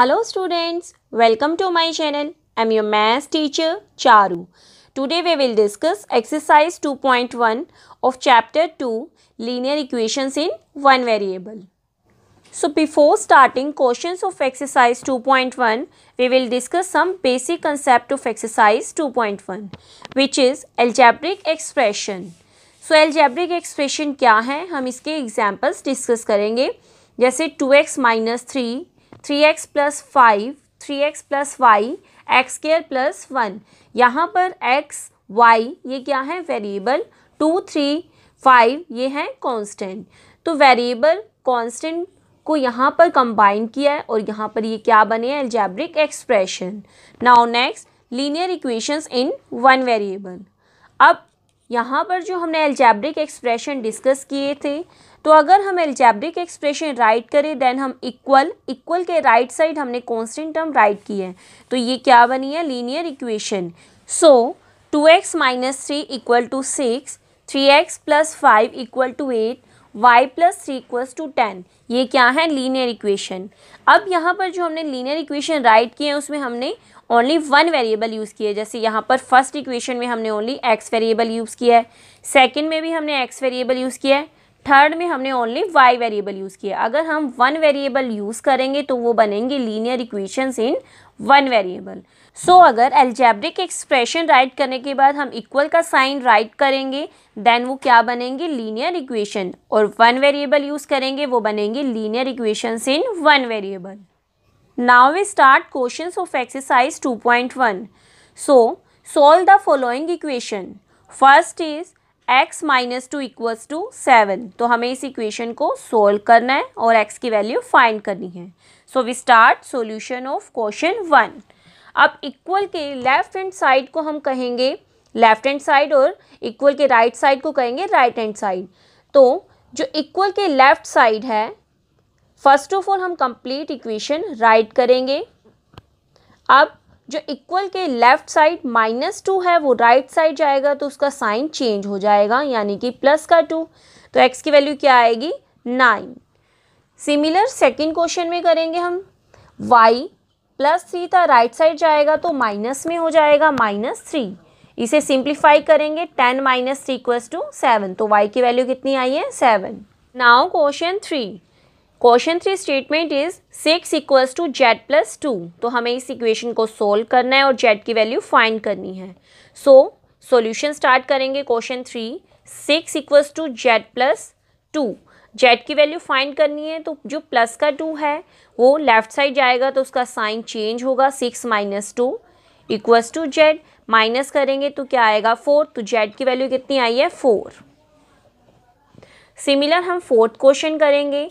hello students welcome to my channel I am your maths teacher Charu today we will discuss exercise 2.1 of chapter two linear equations in one variable so before starting questions of exercise 2.1 we will discuss some basic concept of exercise 2.1 point one which is algebraic expression so algebraic expression क्या है हम इसके examples discuss करेंगे जैसे 2x x minus three three x plus five three x plus Y x square plus one यहाँ पर x Y ये क्या है वेरिएबल टू थ्री फाइव ये है कांस्टेंट तो वेरिएबल कांस्टेंट को यहाँ पर कंबाइन किया है और यहाँ पर ये क्या बने हैं algebraic expression now next linear equations in one variable अब यहाँ पर जो हमने एल्जैब्रिक एक्सप्रेशन डिस्कस किए थे तो अगर हम एल्जेब्रिक एक्सप्रेशन राइट करें देन हम इक्वल इक्वल के राइट right साइड हमने कॉन्स्टेंट टर्म राइट की है तो ये क्या बनी है linear equation so two x minus three equal to six three x plus five equal to eight y plus three equal to ten ये क्या है लीनियर इक्वेशन अब यहाँ पर जो हमने लीनियर इक्वेशन राइट किए हैं उसमें हमने ओनली वन वेरिएबल यूज़ किया है जैसे यहाँ पर फर्स्ट इक्वेशन में हमने ओनली एक्स वेरिएबल यूज़ किया है सेकेंड में भी हमने एक्स वेरिएबल यूज़ किया है थर्ड में हमने ओनली वाई वेरिएबल यूज़ किया अगर हम वन वेरिएबल यूज़ करेंगे तो वो बनेंगे linear equations in one variable so अगर एल्जेब्रिक एक्सप्रेशन राइट करने के बाद हम इक्वल का साइन राइट करेंगे देन वो क्या बनेंगे लीनियर इक्वेशन और वन वेरिएबल यूज़ करेंगे वो बनेंगे linear equations in one variable now we start question of exercise two point one so solve the following equation first is x minus two equals to seven तो हमें इस equation को solve करना है और x की वैल्यू फाइंड करनी है so we start solution of question one अब इक्वल के लेफ्ट हैंड साइड को हम कहेंगे लेफ्ट हैंड साइड और इक्वल के राइट right साइड को कहेंगे राइट हैंड साइड तो जो इक्वल के लेफ्ट साइड है फर्स्ट ऑफ ऑल हम कंप्लीट इक्वेशन राइट करेंगे अब जो इक्वल के लेफ्ट साइड माइनस टू है वो राइट right साइड जाएगा तो उसका साइन चेंज हो जाएगा यानी कि प्लस का टू तो एक्स की वैल्यू क्या आएगी नाइन सिमिलर सेकेंड क्वेश्चन में करेंगे हम वाई प्लस थ्री था राइट साइड जाएगा तो माइनस में हो जाएगा माइनस थ्री इसे सिंप्लीफाई करेंगे ten minus three equals to seven तो वाई की वैल्यू कितनी आई है seven now question three question three statement is six equals to z plus two तो हमें इस इक्वेशन को सोल्व करना है और जेड की वैल्यू फाइंड करनी है सो सॉल्यूशन स्टार्ट करेंगे question three six equals to z plus two z की वैल्यू फाइंड करनी है तो जो प्लस का टू है वो लेफ्ट साइड जाएगा तो उसका साइन चेंज होगा six minus two equals to z minus करेंगे तो क्या आएगा फोर तो जेड की वैल्यू कितनी आई है फोर सिमिलर हम फोर्थ क्वेश्चन करेंगे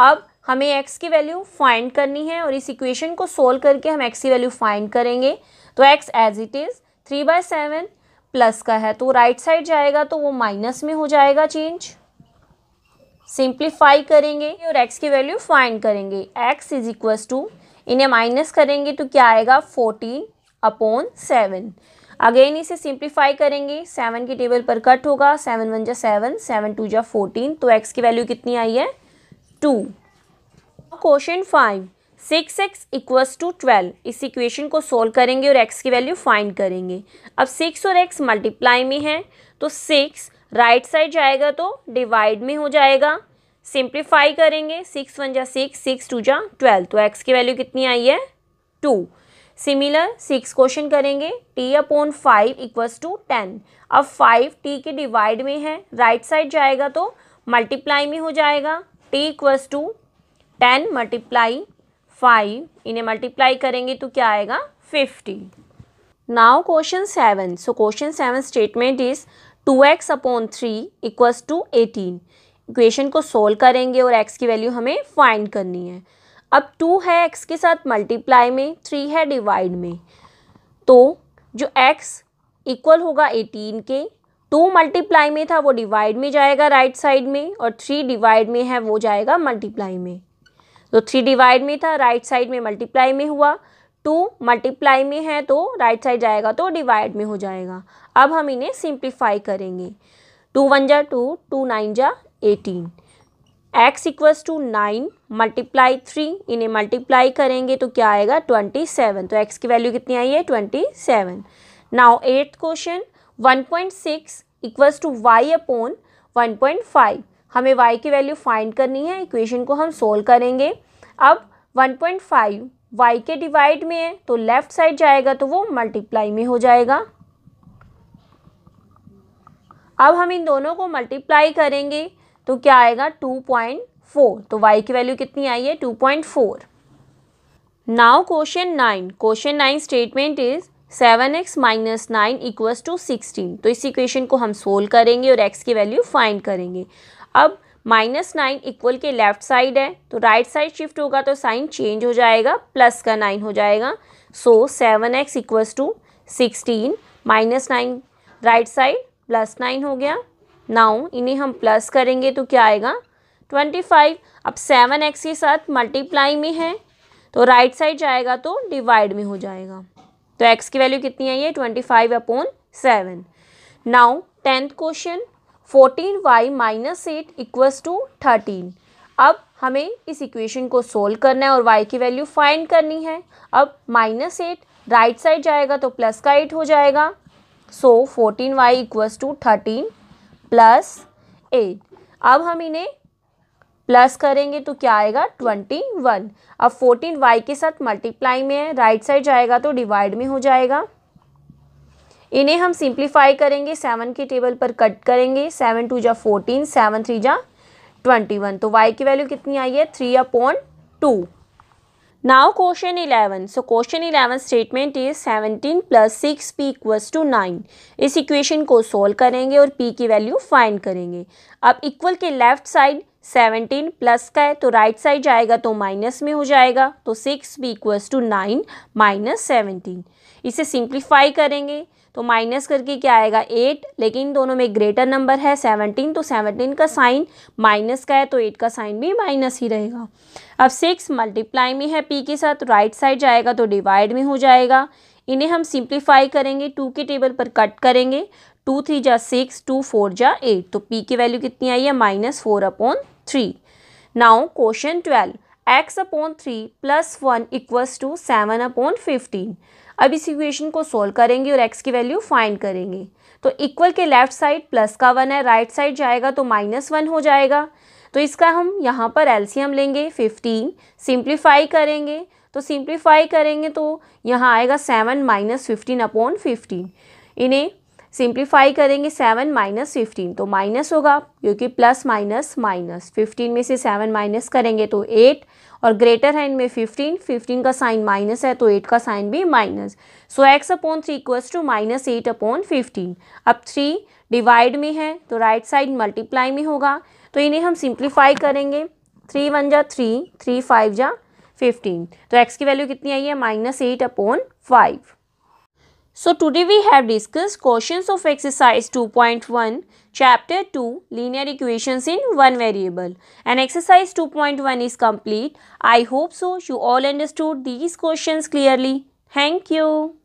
अब हमें एक्स की वैल्यू फाइंड करनी है और इस इक्वेशन को सोल्व करके हम एक्स की वैल्यू फाइंड करेंगे तो x as it is three by seven plus का है तो राइट साइड जाएगा तो वो माइनस में हो जाएगा चेंज सिंप्लीफाई करेंगे और एक्स की वैल्यू फाइंड करेंगे एक्स इज इक्वस टू इन्हें माइनस करेंगे तो क्या आएगा फोर्टीन अपॉन सेवन अगेन इसे सिंप्लीफाई करेंगे सेवन की टेबल पर कट होगा सेवन वन जा सेवन सेवन टू जा फोर्टीन तो एक्स की वैल्यू कितनी आई है two question five six x equals to twelve इस इक्वेशन को सोल्व करेंगे और एक्स की वैल्यू फाइंड करेंगे अब सिक्स और एक्स मल्टीप्लाई में है तो सिक्स राइट साइड जाएगा तो डिवाइड में हो जाएगा सिंप्लीफाई करेंगे सिक्स वन जा सिक्स सिक्स टू जा ट्वेल्व तो एक्स की वैल्यू कितनी आई है टू सिमिलर सिक्स क्वेश्चन करेंगे t upon five equals to ten अब फाइव टी के डिवाइड में है राइट right साइड जाएगा तो मल्टीप्लाई में हो जाएगा t equals to ten multiply five इन्हें मल्टीप्लाई करेंगे तो क्या आएगा fifty now question seven so question seven statement is two x upon three equals to eighteen equation को सोल्व करेंगे और एक्स की वैल्यू हमें फाइंड करनी है अब टू है एक्स के साथ मल्टीप्लाई में थ्री है डिवाइड में तो जो एक्स इक्वल होगा एटीन के टू मल्टीप्लाई में था वो डिवाइड में जाएगा राइट right साइड में और थ्री डिवाइड में है वो जाएगा मल्टीप्लाई में तो थ्री डिवाइड में था राइट right साइड में मल्टीप्लाई में हुआ टू मल्टीप्लाई में है तो राइट right साइड जाएगा तो डिवाइड में हो जाएगा अब हम इन्हें सिंप्लीफाई करेंगे टू वन जा टू टू नाइन जा eighteen x equals to nine multiply three इन्हें मल्टीप्लाई करेंगे तो क्या आएगा ट्वेंटी सेवन तो एक्स की वैल्यू कितनी आई है twenty seven now eighth question 1.6 point six equals to y upon one point five हमें y की वैल्यू फाइंड करनी है इक्वेशन को हम सोल्व करेंगे अब 1.5 वाई के डिवाइड में है तो लेफ्ट साइड जाएगा तो वो मल्टीप्लाई में हो जाएगा अब हम इन दोनों को मल्टीप्लाई करेंगे तो क्या आएगा 2.4 तो y की वैल्यू कितनी आई है 2.4 now question nine question nine statement is seven x minus nine equals to sixteen तो इस इक्वेशन को हम सोल्व करेंगे और एक्स की वैल्यू फाइंड करेंगे अब माइनस नाइन इक्वल के लेफ्ट साइड है तो राइट साइड शिफ्ट होगा तो साइन चेंज हो जाएगा प्लस का नाइन हो जाएगा so seven x equals to sixteen minus nine right side plus nine हो गया नाउ इन्हें हम प्लस करेंगे तो क्या आएगा ट्वेंटी फाइव अब सेवन एक्स के साथ मल्टीप्लाई में है तो राइट साइड जाएगा तो डिवाइड में हो जाएगा तो एक्स की वैल्यू कितनी आई है twenty five upon seven now tenth question fourteen y minus eight equals to thirteen अब हमें इस इक्वेशन को सोल्व करना है और y की वैल्यू फाइंड करनी है अब माइनस एट राइट साइड जाएगा तो प्लस का एट हो जाएगा so fourteen y equals to thirteen plus eight अब हम इन्हें प्लस करेंगे तो क्या आएगा ट्वेंटी वन अब फोर्टीन वाई के साथ मल्टीप्लाई में है राइट साइड जाएगा तो डिवाइड में हो जाएगा इन्हें हम सिंप्लीफाई करेंगे सेवन के टेबल पर कट करेंगे सेवन टू जा फोर्टीन सेवन थ्री जा ट्वेंटी वन तो वाई की वैल्यू कितनी आई है three upon two now question eleven so question eleven statement is seventeen plus six p equals to nine इस इक्वेशन को सोल्व करेंगे और पी की वैल्यू फाइंड करेंगे अब इक्वल के लेफ्ट साइड सेवनटीन प्लस का है तो राइट साइड जाएगा तो माइनस में हो जाएगा तो six p equals to nine minus seventeen इसे सिंप्लीफाई करेंगे तो माइनस करके क्या आएगा एट लेकिन दोनों में ग्रेटर नंबर है सेवनटीन तो सेवनटीन का साइन माइनस का है तो एट का साइन भी माइनस ही रहेगा अब सिक्स मल्टीप्लाई में है पी के साथ राइट साइड जाएगा तो डिवाइड में हो जाएगा इन्हें हम सिंप्लीफाई करेंगे टू के टेबल पर कट करेंगे टू थ्री जा सिक्स टू फोर जा एट तो पी की वैल्यू कितनी आई है minus four upon three now question twelve x upon three plus one equals to seven upon fifteen अब इस इक्वेशन को सोल्व करेंगे और एक्स की वैल्यू फाइंड करेंगे तो इक्वल के लेफ्ट साइड प्लस का वन है राइट right साइड जाएगा तो माइनस वन हो जाएगा तो इसका हम यहाँ पर एल्सियम लेंगे फिफ्टीन सिंप्लीफाई करेंगे तो सिंप्लीफाई करेंगे तो यहाँ आएगा seven minus fifteen upon fifteen इन्हें सिंप्लीफाई करेंगे सेवन माइनस फिफ्टीन तो माइनस होगा क्योंकि प्लस माइनस माइनस फिफ्टीन में से सेवन माइनस करेंगे तो एट और ग्रेटर है इनमें फिफ्टीन फिफ्टीन का साइन माइनस है तो एट का साइन भी minus so x upon three equals to minus eight upon fifteen अब थ्री डिवाइड में है तो राइट साइड मल्टीप्लाई में होगा तो इन्हें हम सिंप्लीफाई करेंगे थ्री वन जा थ्री थ्री फाइव जा फिफ्टीन तो एक्स की वैल्यू कितनी आई है minus eight upon five so today we have discuss question of exercise two point one chapter two linear equation in one variable and exercise two point one is complete I hope so you all understood these questions clearly thank you